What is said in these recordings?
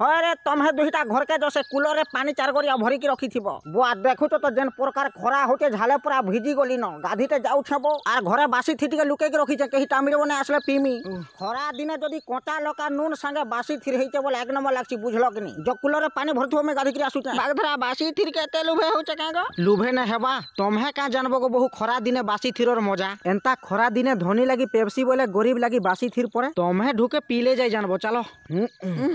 হরে তুমি দুইটা ঘরকে যশে কুলরে পানি চার করিয়া ভরিকি রখিথিব বুয়া দেখুছ তো যেন প্রকার খরা হচ্ছে ঝালে পুরা ভিজি গলি ন গাধিতে যাউছব আর ঘরে বাসি থিটিকে লুকেকি রখিছে কেহি টামিড়ব না আসলে পিমি খরা দিনে যদি কঁচা লঙ্কা নুন সাঙ্গে বাসি থির হইছে বলে এক নম্বর লাগছি বুঝল কিনি য কুলরে পানি ভরথিব আমি গাধিকি আসুছে বাগধরা বাসি থির কেতে লুভে হচ্ছে কেন গো লুভে না হেবা তুমি কাঁ জানব গো বহু খরা দিনে বাসি থিরর মজা এন্তা খরা দিনে ধনী লাগি পেপসি বলে গরিব লাগি বাসি থির পরে তুমি ঢুকে পিলে যাই জানব চালো হুম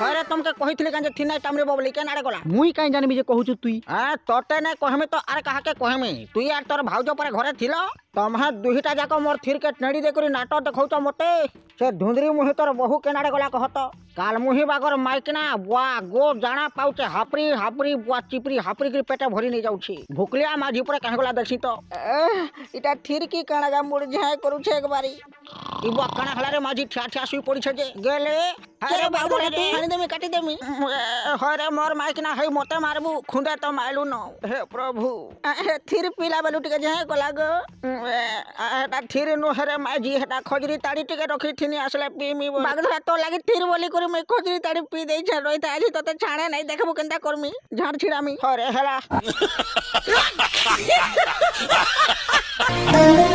আরে তোমকে কহিলি কেন যে থিনাই টামরিব বলি কেন আরে গলা মুই কাই জানিবি যে কহুছু তুই আ তোতে নাই কহমে তো আর কাহাকে কহমে তুই আর তোর ভাউজ পরে ঘরে ছিল ତମେ ଦୁଇଟା ଯାକ ମୋର ଥିରକେ ଟେଣି ଦେଇକରି ନାଟ ଦେଖଉଛ ମୋତେ ସେ ଧୁନ୍ଦୁରି ମୁହିଁ ତୋର ବହୁ କେନାଡ଼େ ଗଲା କହ ତ କାଲମୁହିଁ ବାଗର ମାଇକିନା ବୁଆ ଗୋ ଜାଣା ପାଉଛେ ହାପ୍ରି ହାପ୍ରି ବୁଆ ଚିପ୍ରି ଚିପରି କରି ପେଟ ଭରି ନେଇଯାଉଛି ଭୁକଲିଆ ମାଝି ଉପରେ କାହିଁ ଗଲା ଦେଖି ତ ଇଟା ଥିରକି କାଣାଗା ମୁଡ଼ ଝାଏ କରୁଛେ ଏକ ବାରି ବୁଆ କାଣା ହେଲାରେ ମାଝି ଠିଆ ଠିଆ ଶୋଇ ପଡ଼ିଛେ ଯେ ଗେଲେ ହାଣିଦେମି କାଟିଦେମି ହରେ ମୋର ମାଇକିନା ହେଇ ମୋତେ ମାରିବୁ ଖୁନ୍ଦେ ତ ମାଇଲୁ ନ ହେ ପ୍ରଭୁ ହେ ଥିର ପିଲା ବେଲୁ ଟିକେ ଝାଏ ଗଲା ଗୋ এটা ଥିରି ନୁହେଁରେ ମାଝି ହେଟା ଖଜୁରୀ ତାଡ଼ି ଟିକେ ରଖିଥିନି ଆସିଲେ ପିଇମି ବାଗଧରା ତୋ ଲାଗି ଥିରି ବୋଲି କରି ମୁଇଁ ଖଜୁରୀ ତାଡ଼ି ପିଇ ଦେଇଛେ ରହିଥା ଆଜି ତତେ ଛାଣେ ନାଇଁ ଦେଖବୁ କେନ୍ତା କର୍ମି ଝାଡ଼ ଛିଡ଼ାମି ହରେ ହେଲା